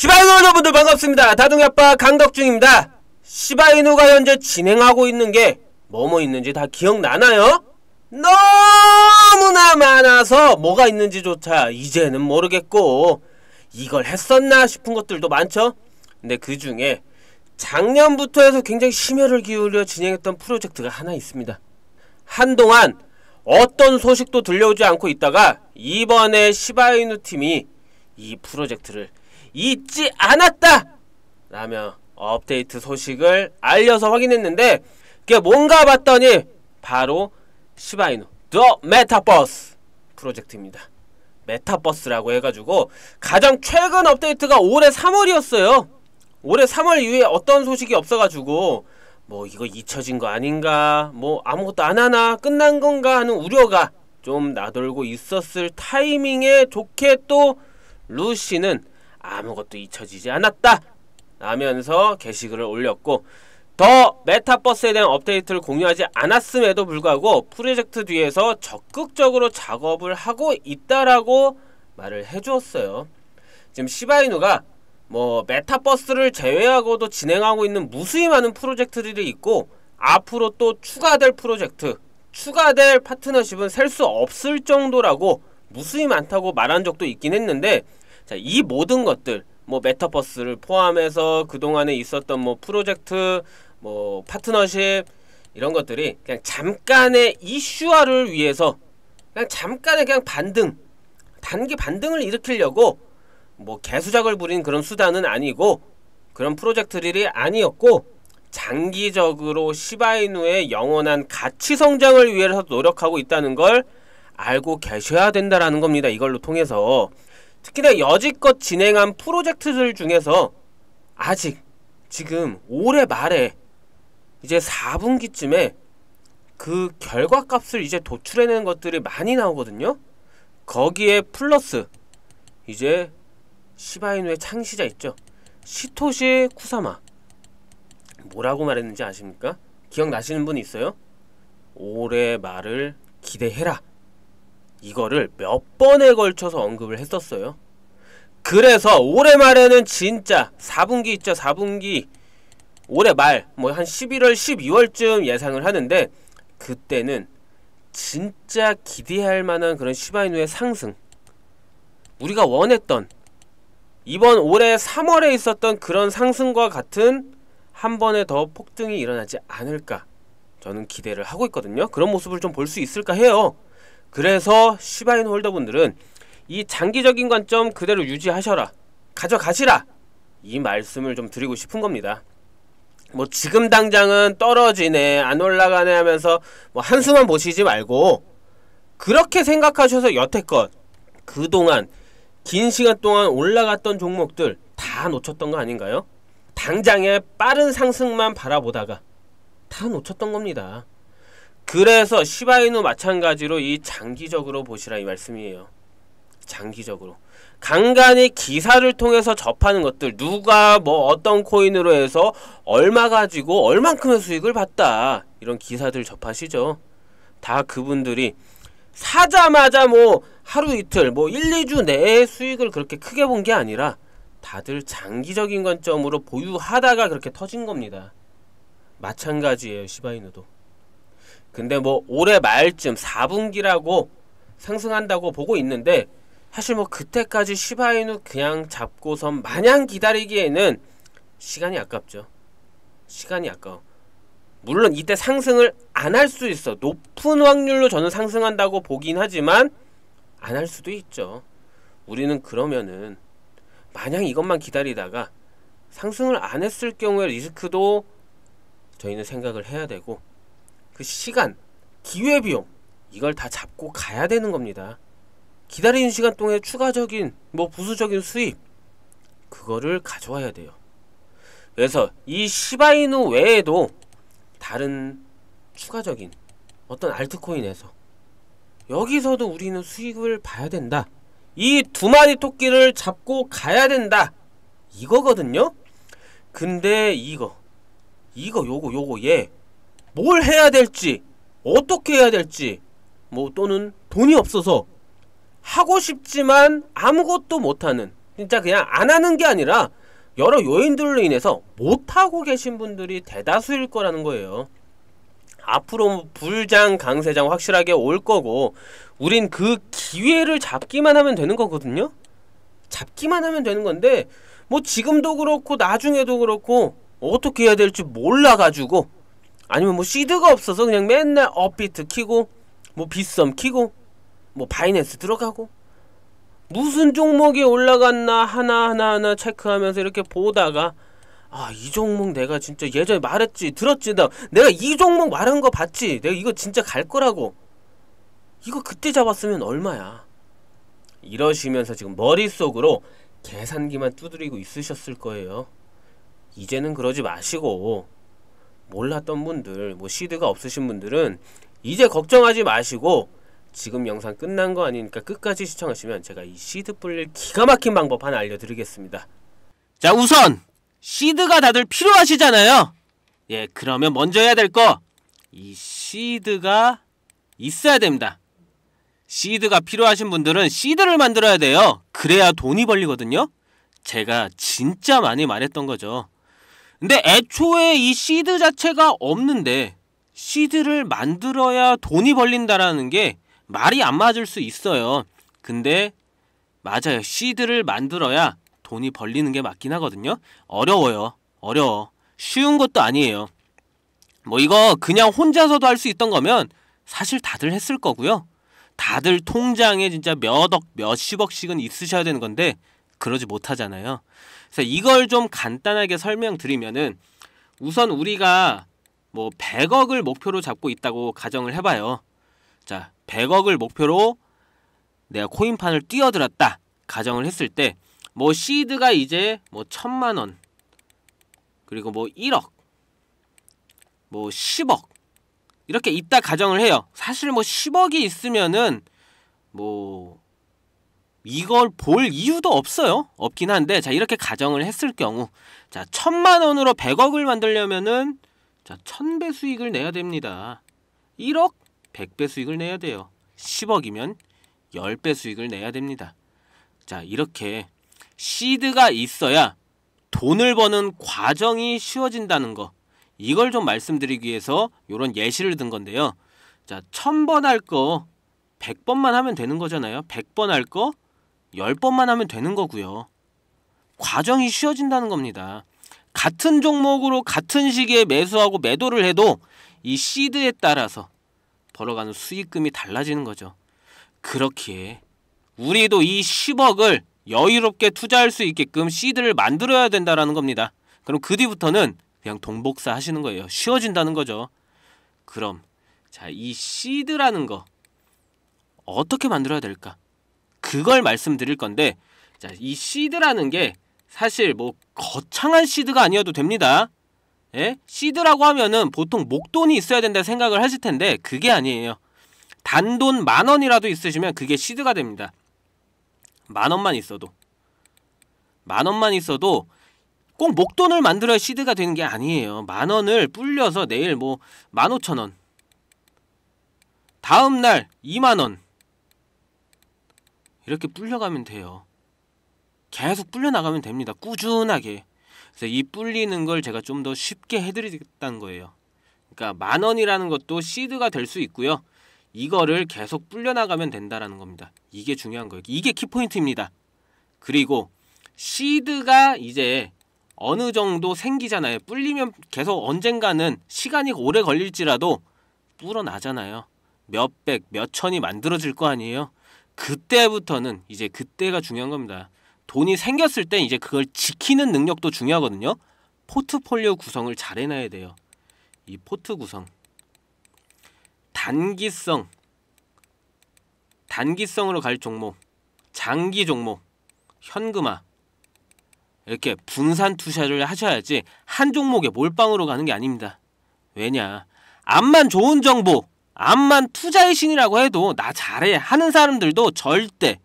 시바이노 여러분들 반갑습니다. 다둥이아빠 강덕중입니다. 시바이노가 현재 진행하고 있는 게 뭐뭐 있는지 다 기억나나요? 너무나 많아서 뭐가 있는지조차 이제는 모르겠고 이걸 했었나 싶은 것들도 많죠? 근데 그 중에 작년부터 해서 굉장히 심혈을 기울여 진행했던 프로젝트가 하나 있습니다. 한동안 어떤 소식도 들려오지 않고 있다가 이번에 시바이누 팀이 이 프로젝트를 잊지 않았다! 라며 업데이트 소식을 알려서 확인했는데 그게 뭔가 봤더니 바로 시바이누 더 메타버스 프로젝트입니다. 메타버스라고 해가지고 가장 최근 업데이트가 올해 3월이었어요. 올해 3월 이후에 어떤 소식이 없어가지고 뭐 이거 잊혀진 거 아닌가 뭐 아무것도 안 하나 끝난 건가 하는 우려가 좀 나돌고 있었을 타이밍에 좋게 또 루시는 아무것도 잊혀지지 않았다 라면서 게시글을 올렸고 더 메타버스에 대한 업데이트를 공유하지 않았음에도 불구하고 프로젝트 뒤에서 적극적으로 작업을 하고 있다라고 말을 해주었어요. 지금 시바이누가 뭐 메타버스를 제외하고도 진행하고 있는 무수히 많은 프로젝트들이 있고 앞으로 또 추가될 프로젝트, 추가될 파트너십은 셀 수 없을 정도라고 무수히 많다고 말한 적도 있긴 했는데 자, 이 모든 것들 뭐 메타버스를 포함해서 그동안에 있었던 뭐 프로젝트 뭐 파트너십 이런 것들이 그냥 잠깐의 이슈화를 위해서 그냥 잠깐의 그냥 반등 단기 반등을 일으키려고 뭐 개수작을 부린 그런 수단은 아니고 그런 프로젝트들이 아니었고 장기적으로 시바이누의 영원한 가치 성장을 위해서 노력하고 있다는 걸 알고 계셔야 된다라는 겁니다. 이걸로 통해서 특히나 여지껏 진행한 프로젝트들 중에서 아직 지금 올해 말에 이제 4분기쯤에 그 결과값을 이제 도출해내는 것들이 많이 나오거든요 거기에 플러스 이제 시바이누의 창시자 있죠 시토시 쿠사마 뭐라고 말했는지 아십니까? 기억나시는 분 있어요? 올해 말을 기대해라 이거를 몇 번에 걸쳐서 언급을 했었어요. 그래서 올해 말에는 진짜 4분기 있죠 4분기 올해 말 뭐 한 11월 12월쯤 예상을 하는데 그때는 진짜 기대할 만한 그런 시바이누의 상승 우리가 원했던 이번 올해 3월에 있었던 그런 상승과 같은 한 번에 더 폭등이 일어나지 않을까 저는 기대를 하고 있거든요 그런 모습을 좀 볼 수 있을까 해요 그래서 시바인 홀더분들은 이 장기적인 관점 그대로 유지하셔라. 가져가시라. 이 말씀을 좀 드리고 싶은 겁니다. 뭐 지금 당장은 떨어지네, 안 올라가네 하면서 뭐 한숨만 보시지 말고 그렇게 생각하셔서 여태껏 그동안 긴 시간 동안 올라갔던 종목들 다 놓쳤던 거 아닌가요? 당장의 빠른 상승만 바라보다가 다 놓쳤던 겁니다. 그래서 시바이누 마찬가지로 이 장기적으로 보시라 이 말씀이에요. 장기적으로. 간간히 기사를 통해서 접하는 것들 누가 뭐 어떤 코인으로 해서 얼마 가지고 얼만큼의 수익을 봤다 이런 기사들 접하시죠 다 그분들이 사자마자 뭐 하루 이틀 뭐 1, 2주 내에 수익을 그렇게 크게 본 게 아니라 다들 장기적인 관점으로 보유하다가 그렇게 터진 겁니다 마찬가지예요 시바이누도 근데 뭐 올해 말쯤 4분기라고 상승한다고 보고 있는데 사실 뭐 그때까지 시바이누 그냥 잡고선 마냥 기다리기에는 시간이 아깝죠. 시간이 아까워. 물론 이때 상승을 안 할 수 있어. 높은 확률로 저는 상승한다고 보긴 하지만 안 할 수도 있죠. 우리는 그러면은 마냥 이것만 기다리다가 상승을 안 했을 경우에 리스크도 저희는 생각을 해야 되고 그 시간, 기회비용 이걸 다 잡고 가야 되는 겁니다. 기다리는 시간 동안 에 추가적인 뭐 부수적인 수입 그거를 가져와야 돼요. 그래서 이 시바이누 외에도 다른 추가적인 어떤 알트코인에서 여기서도 우리는 수익을 봐야 된다. 이 두 마리 토끼를 잡고 가야 된다. 이거거든요. 근데 이거 이거 요거 요거 얘뭘 해야 될지 어떻게 해야 될지 뭐 또는 돈이 없어서 하고 싶지만 아무것도 못하는 진짜 그냥 안 하는 게 아니라 여러 요인들로 인해서 못하고 계신 분들이 대다수일 거라는 거예요. 앞으로 뭐 불장 강세장 확실하게 올 거고 우린 그 기회를 잡기만 하면 되는 거거든요. 잡기만 하면 되는 건데 뭐 지금도 그렇고 나중에도 그렇고 어떻게 해야 될지 몰라가지고 아니면 뭐 시드가 없어서 그냥 맨날 업비트 키고 뭐 비썸 키고 뭐 바이낸스 들어가고 무슨 종목이 올라갔나 하나하나 하나 체크하면서 이렇게 보다가 아 이 종목 내가 진짜 예전에 말했지 들었지 나 내가 이 종목 말한 거 봤지 내가 이거 진짜 갈 거라고 이거 그때 잡았으면 얼마야 이러시면서 지금 머릿속으로 계산기만 두드리고 있으셨을 거예요 이제는 그러지 마시고 몰랐던 분들 뭐 시드가 없으신 분들은 이제 걱정하지 마시고 지금 영상 끝난 거 아니니까 끝까지 시청하시면 제가 이 시드 불릴 기가 막힌 방법 하나 알려드리겠습니다 자 우선 시드가 다들 필요하시잖아요 예 그러면 먼저 해야 될 거 이 시드가 있어야 됩니다 시드가 필요하신 분들은 시드를 만들어야 돼요 그래야 돈이 벌리거든요 제가 진짜 많이 말했던 거죠 근데 애초에 이 시드 자체가 없는데 시드를 만들어야 돈이 벌린다라는 게 말이 안 맞을 수 있어요. 근데 맞아요. 시드를 만들어야 돈이 벌리는 게 맞긴 하거든요. 어려워요. 어려워. 쉬운 것도 아니에요. 뭐 이거 그냥 혼자서도 할 수 있던 거면 사실 다들 했을 거고요. 다들 통장에 진짜 몇 억, 몇십억씩은 있으셔야 되는 건데 그러지 못하잖아요. 그래서 이걸 좀 간단하게 설명드리면은 우선 우리가 뭐 100억을 목표로 잡고 있다고 가정을 해봐요. 자, 100억을 목표로 내가 코인판을 뛰어들었다 가정을 했을 때 뭐 시드가 이제 뭐 천만 원 그리고 뭐 1억 뭐 10억 이렇게 있다 가정을 해요. 사실 뭐 10억이 있으면은 뭐 이걸 볼 이유도 없어요. 없긴 한데 자 이렇게 가정을 했을 경우 자 천만 원으로 백억을 만들려면은 자천배 수익을 내야 됩니다. 1억 100배 수익을 내야 돼요. 10억이면 10배 수익을 내야 됩니다. 자 이렇게 시드가 있어야 돈을 버는 과정이 쉬워진다는 거 이걸 좀 말씀드리기 위해서 이런 예시를 든 건데요. 자천번할 거 100번만 하면 되는 거잖아요. 100번 할거 10번만 하면 되는 거고요. 과정이 쉬워진다는 겁니다. 같은 종목으로 같은 시기에 매수하고 매도를 해도 이 시드에 따라서 벌어가는 수익금이 달라지는 거죠. 그렇기에 우리도 이 10억을 여유롭게 투자할 수 있게끔 시드를 만들어야 된다는 겁니다. 그럼 그 뒤부터는 그냥 동복사 하시는 거예요. 쉬워진다는 거죠. 그럼 자, 이 시드라는 거 어떻게 만들어야 될까? 그걸 말씀드릴 건데 자, 이 시드라는 게 사실 뭐 거창한 시드가 아니어도 됩니다. 예? 시드라고 하면은 보통 목돈이 있어야 된다 생각을 하실 텐데 그게 아니에요. 단돈 만 원이라도 있으시면 그게 시드가 됩니다. 만 원만 있어도 만 원만 있어도 꼭 목돈을 만들어야 시드가 되는 게 아니에요. 만 원을 불려서 내일 뭐 만 오천 원 다음 날 2만 원 이렇게 불려가면 돼요. 계속 불려나가면 됩니다. 꾸준하게. 그래서 이 불리는 걸 제가 좀 더 쉽게 해드리겠다는 거예요. 그러니까 만 원이라는 것도 시드가 될 수 있고요. 이거를 계속 불려나가면 된다라는 겁니다. 이게 중요한 거예요. 이게 키포인트입니다. 그리고 시드가 이제 어느 정도 생기잖아요. 불리면 계속 언젠가는 시간이 오래 걸릴지라도 불어나잖아요. 몇백, 몇천이 만들어질 거 아니에요. 그때부터는 이제 그때가 중요한 겁니다. 돈이 생겼을 땐 이제 그걸 지키는 능력도 중요하거든요. 포트폴리오 구성을 잘 해놔야 돼요. 이 포트 구성. 단기성. 단기성으로 갈 종목. 장기 종목. 현금화. 이렇게 분산 투자를 하셔야지 한 종목에 몰빵으로 가는 게 아닙니다. 왜냐? 암만 좋은 정보 암만 투자의 신이라고 해도 나 잘해 하는 사람들도 절대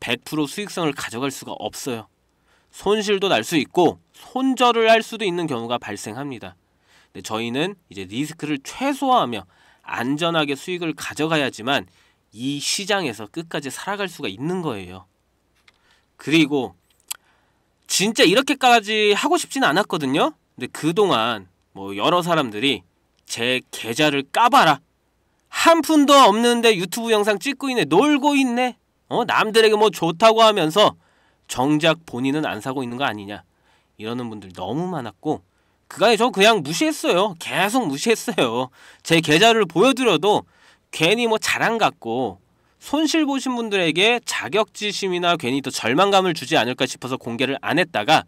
100% 수익성을 가져갈 수가 없어요. 손실도 날 수 있고 손절을 할 수도 있는 경우가 발생합니다. 근데 저희는 이제 리스크를 최소화하며 안전하게 수익을 가져가야지만 이 시장에서 끝까지 살아갈 수가 있는 거예요. 그리고 진짜 이렇게까지 하고 싶지는 않았거든요. 근데 그동안 뭐 여러 사람들이 제 계좌를 까봐라. 한 푼도 없는데 유튜브 영상 찍고 있네. 놀고 있네. 어? 남들에게 뭐 좋다고 하면서 정작 본인은 안 사고 있는 거 아니냐. 이러는 분들 너무 많았고 그간에 저 그냥 무시했어요. 계속 무시했어요. 제 계좌를 보여드려도 괜히 뭐 자랑 같고 손실 보신 분들에게 자격지심이나 괜히 또 절망감을 주지 않을까 싶어서 공개를 안 했다가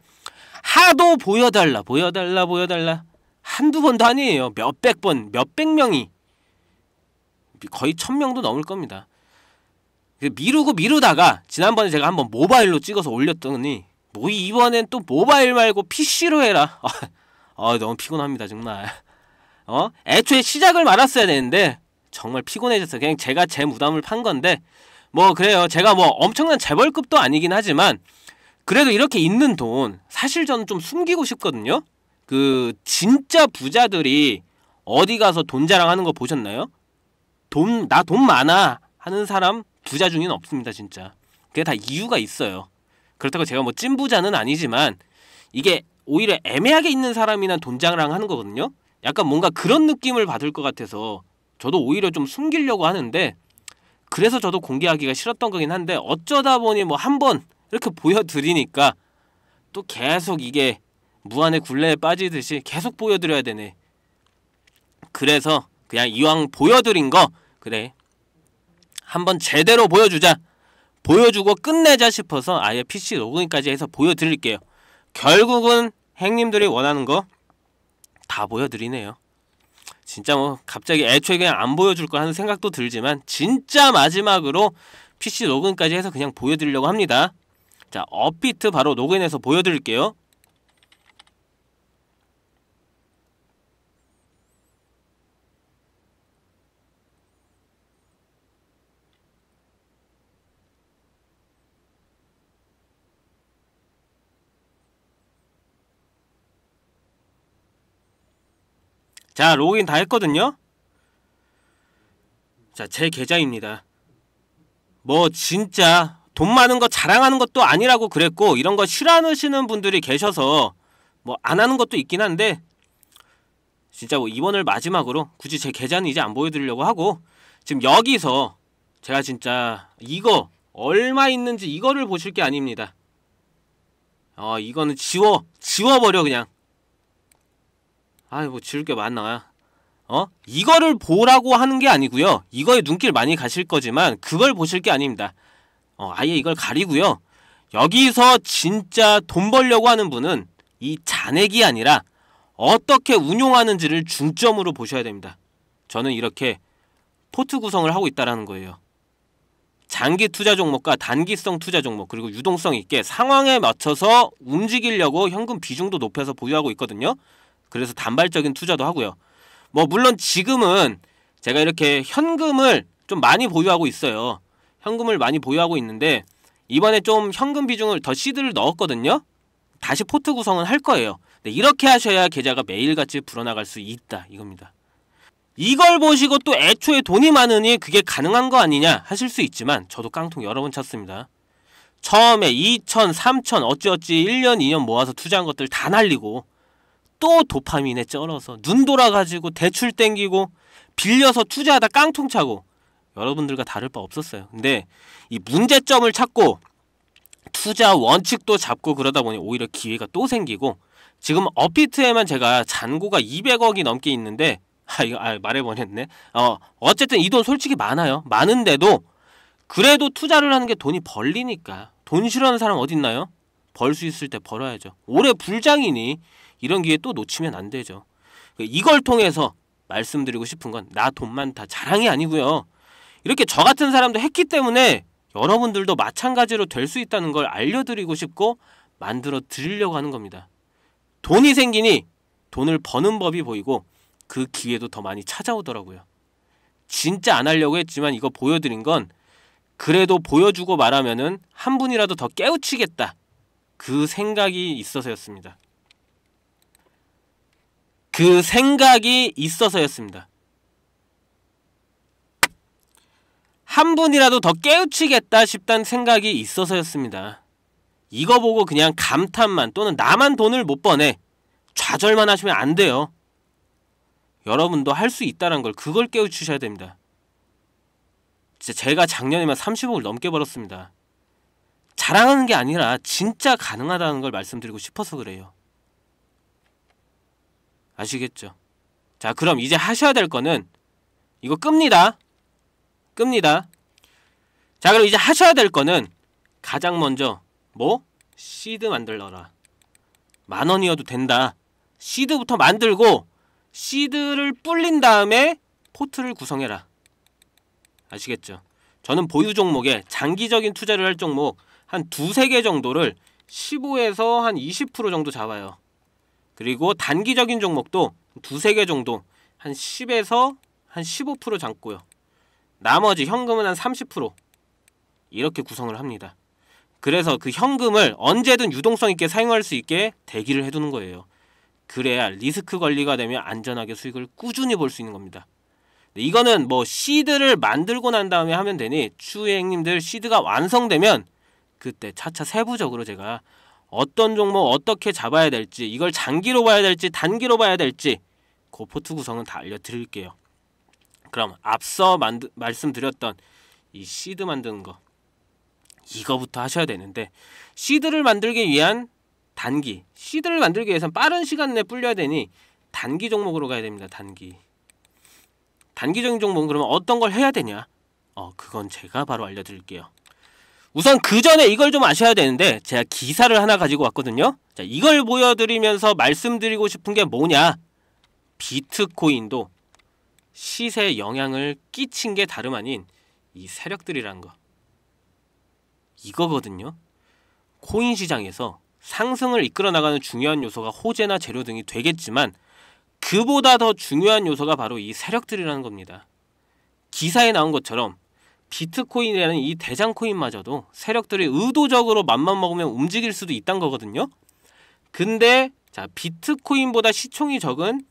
하도 보여달라 보여달라 보여달라 한두 번도 아니에요. 몇백 번 몇백 명이 거의 1 0 0 0명도 넘을 겁니다. 그 미루고 미루다가 지난번에 제가 한번 모바일로 찍어서 올렸더니 뭐 이번엔 또 모바일 말고 PC로 해라. 아, 너무 피곤합니다 정말. 어? 애초에 시작을 말았어야 되는데 정말 피곤해져서 그냥 제가 제 무담을 판 건데 뭐 그래요. 제가 뭐 엄청난 재벌급도 아니긴 하지만 그래도 이렇게 있는 돈 사실 저는 좀 숨기고 싶거든요. 그 진짜 부자들이 어디 가서 돈 자랑하는 거 보셨나요? 돈나돈 많아 하는 사람 부자 중엔 없습니다 진짜 그게 다 이유가 있어요 그렇다고 제가 뭐 찐부자는 아니지만 이게 오히려 애매하게 있는 사람이나 돈장랑 하는 거거든요 약간 뭔가 그런 느낌을 받을 것 같아서 저도 오히려 좀 숨기려고 하는데 그래서 저도 공개하기가 싫었던 거긴 한데 어쩌다 보니 뭐 한번 이렇게 보여드리니까 또 계속 이게 무한의 굴레에 빠지듯이 계속 보여드려야 되네 그래서 그냥 이왕 보여드린 거 그래 한번 제대로 보여주자 보여주고 끝내자 싶어서 아예 PC 로그인까지 해서 보여드릴게요 결국은 행님들이 원하는 거 다 보여드리네요 진짜 뭐 갑자기 애초에 그냥 안 보여줄 거 하는 생각도 들지만 진짜 마지막으로 PC 로그인까지 해서 그냥 보여드리려고 합니다 자 업비트 바로 로그인해서 보여드릴게요 자 로그인 다 했거든요 자 제 계좌입니다 뭐 진짜 돈 많은 거 자랑하는 것도 아니라고 그랬고 이런 거 싫어하시는 분들이 계셔서 뭐 안 하는 것도 있긴 한데 진짜 뭐 이번을 마지막으로 굳이 제 계좌는 이제 안 보여드리려고 하고 지금 여기서 제가 진짜 이거 얼마 있는지 이거를 보실 게 아닙니다. 어 이거는 지워 지워버려 그냥 아이 뭐 지울 게 많나 어? 이거를 보라고 하는 게 아니고요. 이거에 눈길 많이 가실 거지만 그걸 보실 게 아닙니다. 어, 아예 이걸 가리고요. 여기서 진짜 돈 벌려고 하는 분은 이 잔액이 아니라 어떻게 운용하는지를 중점으로 보셔야 됩니다. 저는 이렇게 포트 구성을 하고 있다라는 거예요. 장기 투자 종목과 그러니까 단기성 투자 종목 그리고 유동성 있게 상황에 맞춰서 움직이려고 현금 비중도 높여서 보유하고 있거든요. 그래서 단발적인 투자도 하고요. 뭐 물론 지금은 제가 이렇게 현금을 좀 많이 보유하고 있어요. 현금을 많이 보유하고 있는데 이번에 좀 현금 비중을 더 시드를 넣었거든요. 다시 포트 구성은 할 거예요. 네, 이렇게 하셔야 계좌가 매일같이 불어나갈 수 있다 이겁니다. 이걸 보시고 또 애초에 돈이 많으니 그게 가능한 거 아니냐 하실 수 있지만 저도 깡통 여러 번 쳤습니다. 처음에 2천, 3천 어찌어찌 1년, 2년 모아서 투자한 것들 다 날리고 또 도파민에 쩔어서 눈 돌아가지고 대출 땡기고 빌려서 투자하다 깡통 차고 여러분들과 다를 바 없었어요. 근데 이 문제점을 찾고 투자 원칙도 잡고 그러다 보니 오히려 기회가 또 생기고 지금 업비트에만 제가 잔고가 200억이 넘게 있는데 아 이거 아, 말해버렸네. 어 어쨌든 이 돈 솔직히 많아요. 많은데도 그래도 투자를 하는 게 돈이 벌리니까 돈 싫어하는 사람 어딨나요? 벌 수 있을 때 벌어야죠. 올해 불장이니 이런 기회 또 놓치면 안 되죠. 그 이걸 통해서 말씀드리고 싶은 건 나돈만다 자랑이 아니고요. 이렇게 저 같은 사람도 했기 때문에 여러분들도 마찬가지로 될 수 있다는 걸 알려드리고 싶고 만들어 드리려고 하는 겁니다. 돈이 생기니 돈을 버는 법이 보이고 그 기회도 더 많이 찾아오더라고요. 진짜 안 하려고 했지만 이거 보여드린 건 그래도 보여주고 말하면은 한 분이라도 더 깨우치겠다. 그 생각이 있어서였습니다. 그 생각이 있어서였습니다. 한 분이라도 더 깨우치겠다 싶단 생각이 있어서였습니다. 이거 보고 그냥 감탄만 또는 나만 돈을 못 버네. 좌절만 하시면 안 돼요. 여러분도 할 수 있다는 걸 그걸 깨우치셔야 됩니다. 진짜 제가 작년에만 30억을 넘게 벌었습니다. 자랑하는 게 아니라 진짜 가능하다는 걸 말씀드리고 싶어서 그래요. 아시겠죠? 자, 그럼 이제 하셔야 될 거는 이거 끕니다. 끕니다. 자, 그럼 이제 하셔야 될 거는 가장 먼저 뭐? 시드 만들어라. 만 원이어도 된다. 시드부터 만들고 시드를 뿔린 다음에 포트를 구성해라. 아시겠죠? 저는 보유 종목에 장기적인 투자를 할 종목 한 두세 개 정도를 15에서 한 20% 정도 잡아요. 그리고 단기적인 종목도 두세 개 정도 한 10에서 한 15% 잡고요. 나머지 현금은 한 30% 이렇게 구성을 합니다. 그래서 그 현금을 언제든 유동성 있게 사용할 수 있게 대기를 해두는 거예요. 그래야 리스크 관리가 되면 안전하게 수익을 꾸준히 볼 수 있는 겁니다. 이거는 뭐 시드를 만들고 난 다음에 하면 되니 추행님들 시드가 완성되면 그때 차차 세부적으로 제가 어떤 종목 어떻게 잡아야 될지 이걸 장기로 봐야 될지 단기로 봐야 될지 그 포트 구성은 다 알려드릴게요. 그럼 앞서 만드, 말씀드렸던 이 시드 만드는 거 이거부터 하셔야 되는데 시드를 만들기 위한 단기 시드를 만들기 위해선 빠른 시간 내에 불려야 되니 단기 종목으로 가야 됩니다. 단기 단기적인 종목은 그러면 어떤 걸 해야 되냐? 어 그건 제가 바로 알려드릴게요. 우선 그 전에 이걸 좀 아셔야 되는데 제가 기사를 하나 가지고 왔거든요. 자, 이걸 보여드리면서 말씀드리고 싶은 게 뭐냐. 비트코인도 시세에 영향을 끼친 게 다름 아닌 이 세력들이라는 거. 이거거든요. 코인 시장에서 상승을 이끌어 나가는 중요한 요소가 호재나 재료 등이 되겠지만 그보다 더 중요한 요소가 바로 이 세력들이라는 겁니다. 기사에 나온 것처럼 비트코인이라는 이 대장 코인마저도 세력들이 의도적으로 맘만 먹으면 움직일 수도 있다는 거거든요. 근데 자 비트코인보다 시총이 적은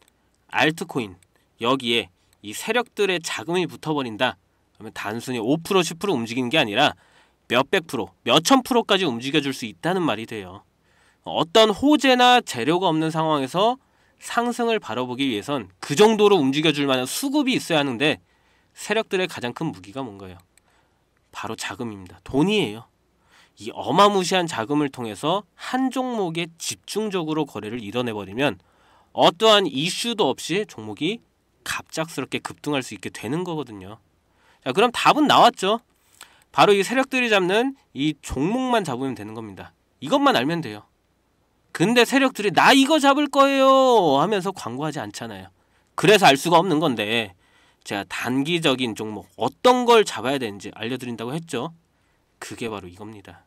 알트코인 여기에 이 세력들의 자금이 붙어버린다. 그러면 단순히 5% 10% 움직이는 게 아니라 몇백 프로, 몇천 프로까지 움직여줄 수 있다는 말이 돼요. 어떤 호재나 재료가 없는 상황에서 상승을 바라보기 위해선 그 정도로 움직여줄 만한 수급이 있어야 하는데 세력들의 가장 큰 무기가 뭔가요? 바로 자금입니다. 돈이에요. 이 어마무시한 자금을 통해서 한 종목에 집중적으로 거래를 이뤄내버리면 어떠한 이슈도 없이 종목이 갑작스럽게 급등할 수 있게 되는 거거든요. 자, 그럼 답은 나왔죠. 바로 이 세력들이 잡는 이 종목만 잡으면 되는 겁니다. 이것만 알면 돼요. 근데 세력들이 나 이거 잡을 거예요 하면서 광고하지 않잖아요. 그래서 알 수가 없는 건데 제가 단기적인 종목 어떤 걸 잡아야 되는지 알려드린다고 했죠. 그게 바로 이겁니다.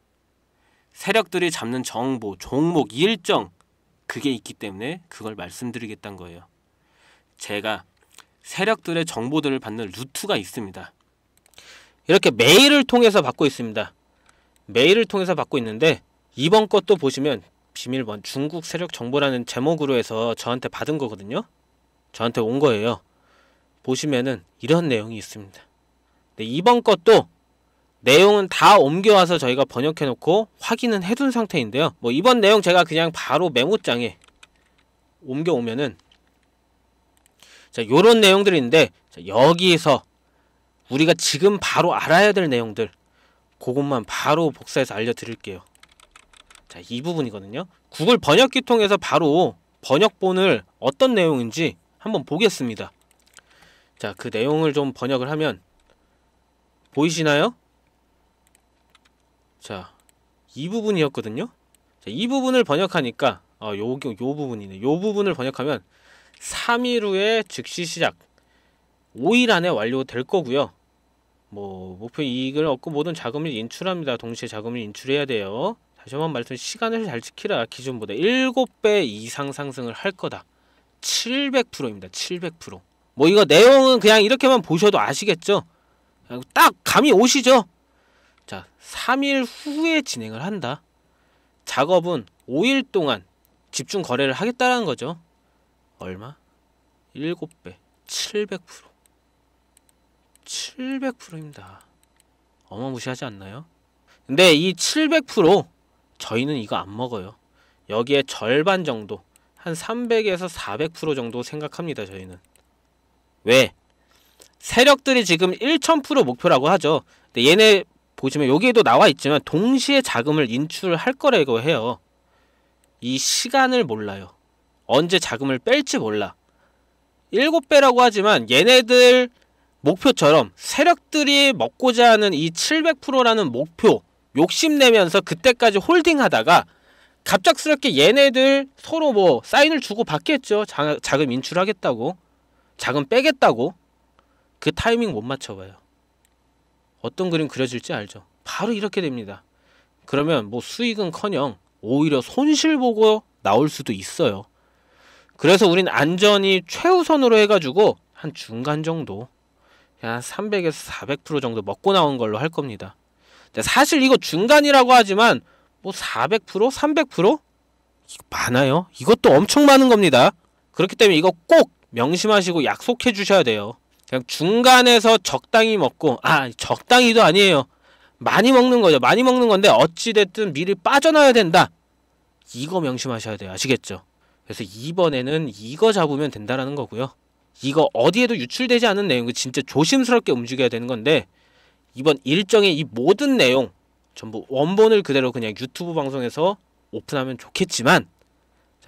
세력들이 잡는 정보, 종목, 일정 그게 있기 때문에 그걸 말씀드리겠다는 거예요. 제가 세력들의 정보들을 받는 루트가 있습니다. 이렇게 메일을 통해서 받고 있습니다. 메일을 통해서 받고 있는데 이번 것도 보시면 비밀번 중국 세력 정보라는 제목으로 해서 저한테 받은 거거든요. 저한테 온 거예요. 보시면은 이런 내용이 있습니다. 네, 이번 것도 내용은 다 옮겨와서 저희가 번역해놓고 확인은 해둔 상태인데요. 뭐 이번 내용 제가 그냥 바로 메모장에 옮겨오면은 자, 요런 내용들인데 자, 여기에서 우리가 지금 바로 알아야 될 내용들 그것만 바로 복사해서 알려드릴게요. 자, 이 부분이거든요. 구글 번역기 통해서 바로 번역본을 어떤 내용인지 한번 보겠습니다. 자, 그 내용을 좀 번역을 하면 보이시나요? 자, 이 부분이었거든요. 자, 이 부분을 번역하니까 어, 요, 요 부분이네. 요 부분을 번역하면 3일 후에 즉시 시작 5일 안에 완료될 거고요. 뭐 목표 이익을 얻고 모든 자금을 인출합니다. 동시에 자금을 인출해야 돼요. 다시 한 번 말씀 시간을 잘 지키라. 기존보다 7배 이상 상승을 할 거다. 700%입니다. 700%. 뭐 이거 내용은 그냥 이렇게만 보셔도 아시겠죠? 딱 감이 오시죠? 자, 3일 후에 진행을 한다. 작업은 5일 동안 집중 거래를 하겠다는 라 거죠. 얼마? 7배, 700%. 700%입니다. 어마무시하지 않나요? 근데 이 700% 저희는 이거 안 먹어요. 여기에 절반 정도, 한 300에서 400% 정도 생각합니다, 저희는. 왜? 세력들이 지금 1,000% 목표라고 하죠. 근데 얘네 보시면 여기에도 나와 있지만 동시에 자금을 인출할 거라고 해요. 이 시간을 몰라요. 언제 자금을 뺄지 몰라. 7배라고 하지만 얘네들 목표처럼 세력들이 먹고자 하는 이 700%라는 목표 욕심내면서 그때까지 홀딩하다가 갑작스럽게 얘네들 서로 뭐 사인을 주고 받겠죠. 자, 자금 인출하겠다고. 자금 빼겠다고 그 타이밍 못 맞춰봐요. 어떤 그림 그려질지 알죠. 바로 이렇게 됩니다. 그러면 뭐 수익은커녕 오히려 손실 보고 나올 수도 있어요. 그래서 우린 안전이 최우선으로 해가지고 한 중간 정도 한 300에서 400% 정도 먹고 나온 걸로 할 겁니다. 근데 사실 이거 중간이라고 하지만 뭐 400%, 300% 많아요. 이것도 엄청 많은 겁니다. 그렇기 때문에 이거 꼭 명심하시고 약속해 주셔야 돼요. 그냥 중간에서 적당히 먹고 아 적당히도 아니에요. 많이 먹는 거죠. 많이 먹는 건데 어찌됐든 미리 빠져나야 된다. 이거 명심하셔야 돼요. 아시겠죠? 그래서 이번에는 이거 잡으면 된다라는 거고요. 이거 어디에도 유출되지 않은 내용, 진짜 조심스럽게 움직여야 되는 건데 이번 일정의 이 모든 내용 전부 원본을 그대로 그냥 유튜브 방송에서 오픈하면 좋겠지만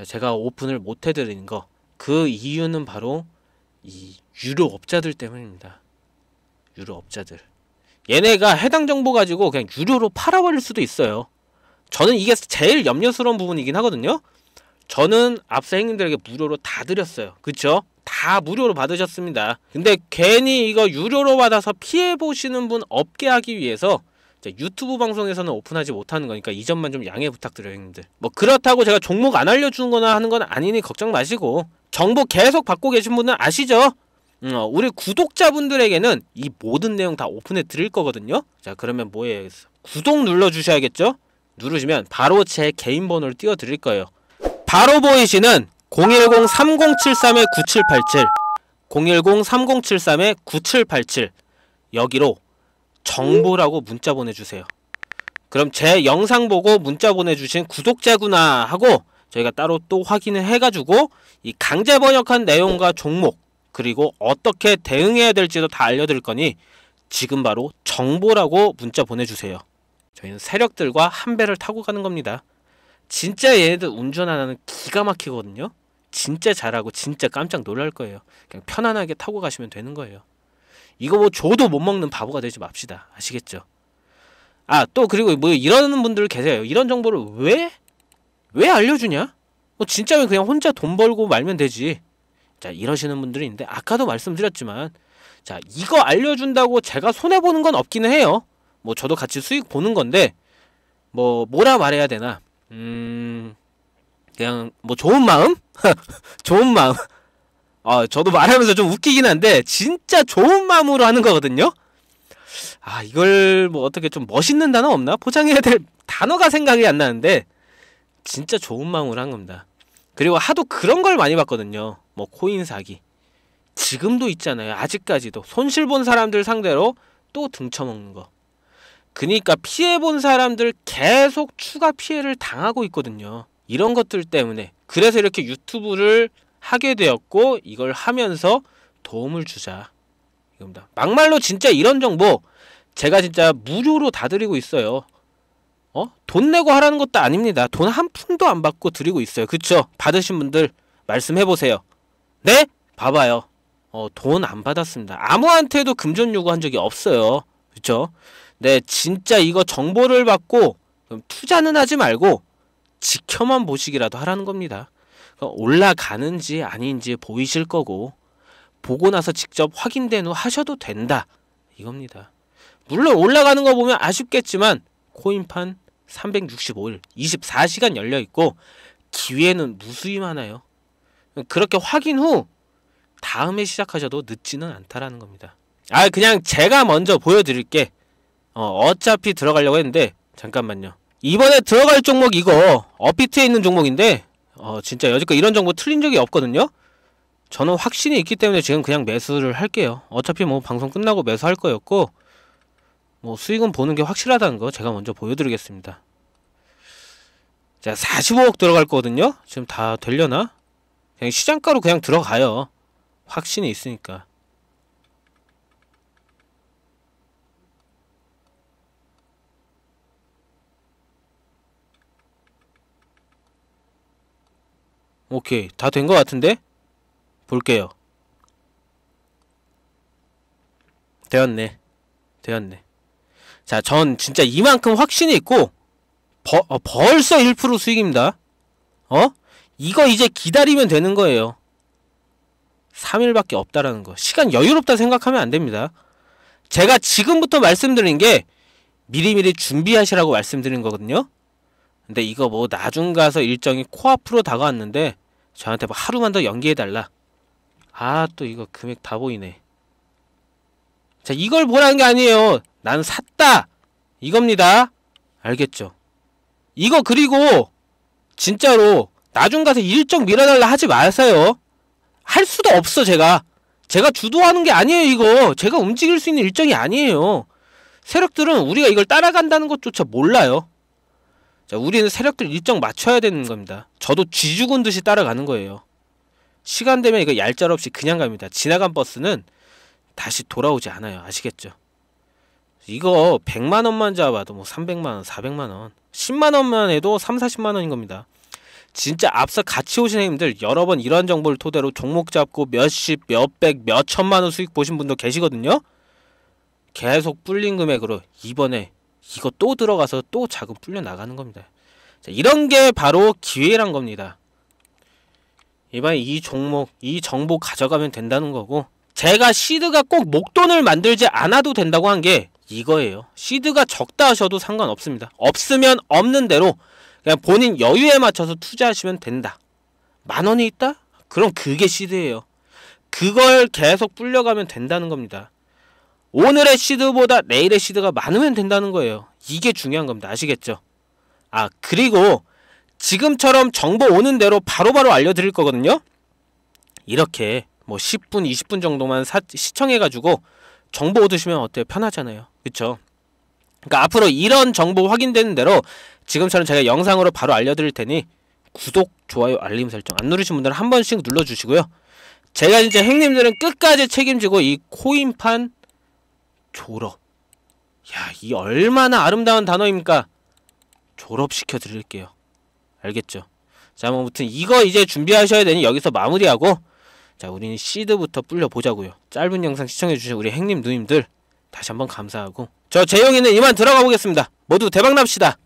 제가 오픈을 못 해드리는 거그 이유는 바로 이 유료 업자들 때문입니다. 유료 업자들. 얘네가 해당 정보 가지고 그냥 유료로 팔아버릴 수도 있어요. 저는 이게 제일 염려스러운 부분이긴 하거든요. 저는 앞서 행님들에게 무료로 다 드렸어요. 그쵸? 다 무료로 받으셨습니다. 근데 괜히 이거 유료로 받아서 피해보시는 분 없게 하기 위해서 유튜브 방송에서는 오픈하지 못하는 거니까 이 점만 좀 양해 부탁드려요, 형님들. 뭐 그렇다고 제가 종목 안 알려주는 거나 하는 건 아니니 걱정 마시고 정보 계속 받고 계신 분은 아시죠? 음, 어, 우리 구독자분들에게는 이 모든 내용 다 오픈해 드릴 거거든요. 자, 그러면 뭐해야겠어 구독 눌러 주셔야겠죠? 누르시면 바로 제 개인 번호를 띄워 드릴 거예요. 바로 보이시는 010-3073-9787 010-3073-9787 여기로 정보라고 문자 보내주세요. 그럼 제 영상 보고 문자 보내주신 구독자구나 하고 저희가 따로 또 확인을 해가지고 이 강제 번역한 내용과 종목 그리고 어떻게 대응해야 될지도 다 알려드릴 거니 지금 바로 정보라고 문자 보내주세요. 저희는 세력들과 한 배를 타고 가는 겁니다. 진짜 얘네들 운전하는 기가 막히거든요. 진짜 잘하고 진짜 깜짝 놀랄 거예요. 그냥 편안하게 타고 가시면 되는 거예요. 이거 뭐 줘도 못 먹는 바보가 되지 맙시다. 아시겠죠? 아, 또 그리고 뭐이런 분들 계세요. 이런 정보를 왜왜 알려주냐? 너진짜왜 뭐 그냥 혼자 돈 벌고 말면 되지. 자, 이러시는 분들이 있는데 아까도 말씀드렸지만 자, 이거 알려준다고 제가 손해보는 건 없기는 해요. 뭐 저도 같이 수익 보는 건데 뭐 뭐라 말해야 되나? 음... 그냥 뭐 좋은 마음? 좋은 마음. 아, 저도 말하면서 좀 웃기긴 한데 진짜 좋은 마음으로 하는 거거든요. 아, 이걸 뭐 어떻게 좀 멋있는 단어 없나? 포장해야 될 단어가 생각이 안 나는데 진짜 좋은 마음으로 한 겁니다. 그리고 하도 그런 걸 많이 봤거든요. 뭐 코인 사기. 지금도 있잖아요. 아직까지도 손실 본 사람들 상대로 또 등쳐먹는 거. 그니까 피해 본 사람들 계속 추가 피해를 당하고 있거든요. 이런 것들 때문에. 그래서 이렇게 유튜브를 하게 되었고 이걸 하면서 도움을 주자. 이겁니다. 막말로 진짜 이런 정보 제가 진짜 무료로 다 드리고 있어요. 어? 돈 내고 하라는 것도 아닙니다. 돈 한 푼도 안 받고 드리고 있어요. 그쵸? 받으신 분들 말씀해보세요. 네? 봐봐요. 어, 돈 안 받았습니다. 아무한테도 금전 요구한 적이 없어요. 그쵸? 네, 진짜 이거 정보를 받고 투자는 하지 말고 지켜만 보시기라도 하라는 겁니다. 올라가는지 아닌지 보이실 거고 보고 나서 직접 확인된 후 하셔도 된다. 이겁니다. 물론 올라가는 거 보면 아쉽겠지만 코인판 365일 24시간 열려 있고 기회는 무수히 많아요. 그렇게 확인 후 다음에 시작하셔도 늦지는 않다라는 겁니다. 아 그냥 제가 먼저 보여드릴게. 어, 어차피 들어가려고 했는데 잠깐만요. 이번에 들어갈 종목 이거 업비트에 있는 종목인데 어, 진짜 여지껏 이런 정보 틀린 적이 없거든요. 저는 확신이 있기 때문에 지금 그냥 매수를 할게요. 어차피 뭐 방송 끝나고 매수할 거였고 뭐 수익은 보는 게 확실하다는 거 제가 먼저 보여드리겠습니다. 자, 45억 들어갈 거거든요. 지금 다 되려나? 그냥 시장가로 그냥 들어가요. 확신이 있으니까. 오케이. 다된것 같은데? 볼게요. 되었네. 되었네. 자, 전 진짜 이만큼 확신이 있고 버, 어, 벌써 1% 수익입니다. 어? 이거 이제 기다리면 되는 거예요. 3일밖에 없다라는 거. 시간 여유롭다 생각하면 안 됩니다. 제가 지금부터 말씀드린 게 미리미리 준비하시라고 말씀드린 거거든요. 근데 이거 뭐 나중 가서 일정이 코앞으로 다가왔는데 저한테 뭐 하루만 더 연기해달라. 아, 또 이거 금액 다 보이네. 자, 이걸 보라는 게 아니에요. 난 샀다! 이겁니다. 알겠죠? 이거 그리고 진짜로 나중 가서 일정 밀어달라 하지 마세요. 할 수도 없어 제가. 제가 주도하는 게 아니에요 이거. 제가 움직일 수 있는 일정이 아니에요. 세력들은 우리가 이걸 따라간다는 것조차 몰라요. 자, 우리는 세력들 일정 맞춰야 되는 겁니다. 저도 쥐죽은 듯이 따라가는 거예요. 시간 되면 이거 얄짤 없이 그냥 갑니다. 지나간 버스는 다시 돌아오지 않아요. 아시겠죠? 이거 100만 원만 잡아도 뭐 300만 원, 400만 원, 10만 원만 해도 3, 40만 원인 겁니다. 진짜 앞서 같이 오신 형님들 여러 번 이러한 정보를 토대로 종목 잡고 몇십, 몇백, 몇천만 원 수익 보신 분도 계시거든요. 계속 불린 금액으로 이번에 이거 또 들어가서 또 자금 불려 나가는 겁니다. 자, 이런 게 바로 기회란 겁니다. 이번에 이 종목, 이 정보 가져가면 된다는 거고 제가 시드가 꼭 목돈을 만들지 않아도 된다고 한게 이거예요. 시드가 적다 하셔도 상관없습니다. 없으면 없는 대로 그냥 본인 여유에 맞춰서 투자하시면 된다. 만 원이 있다? 그럼 그게 시드예요. 그걸 계속 불려가면 된다는 겁니다. 오늘의 시드보다 내일의 시드가 많으면 된다는 거예요. 이게 중요한 겁니다. 아시겠죠? 아, 그리고 지금처럼 정보 오는 대로 바로바로 바로 알려드릴 거거든요. 이렇게 뭐 10분, 20분 정도만 사, 시청해가지고 정보 얻으시면 어때요? 편하잖아요. 그쵸? 그니까 앞으로 이런 정보 확인되는 대로 지금처럼 제가 영상으로 바로 알려드릴 테니 구독, 좋아요, 알림 설정 안 누르신 분들은 한 번씩 눌러주시고요. 제가 이제 행님들은 끝까지 책임지고 이 코인판 졸업 야, 이 얼마나 아름다운 단어입니까? 졸업시켜 드릴게요. 알겠죠? 자, 뭐, 무튼 이거 이제 준비하셔야 되니 여기서 마무리하고 자 우리는 시드부터 불려보자고요 짧은 영상 시청해주신 우리 행님 누님들 다시 한번 감사하고 저재영이는 이만 들어가 보겠습니다 모두 대박납시다